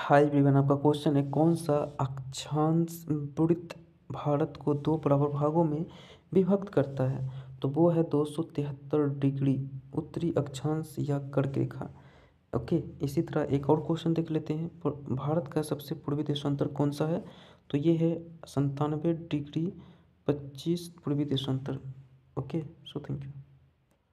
hi everyone आपका question है कौन सा अक्षांश वृत्त भारत को दो बराबर भागों में विभक्त करता है तो वो है दो सौ तिहत्तर डिग्री उत्तरी अक्षांश या कर्क रेखा ओके इसी तरह एक और क्वेश्चन देख लेते हैं भारत का सबसे पूर्वी देशांतर कौन सा है तो ये है संतानवे डिग्री पच्चीस पूर्वी देशांतर ओके सो थैंक यू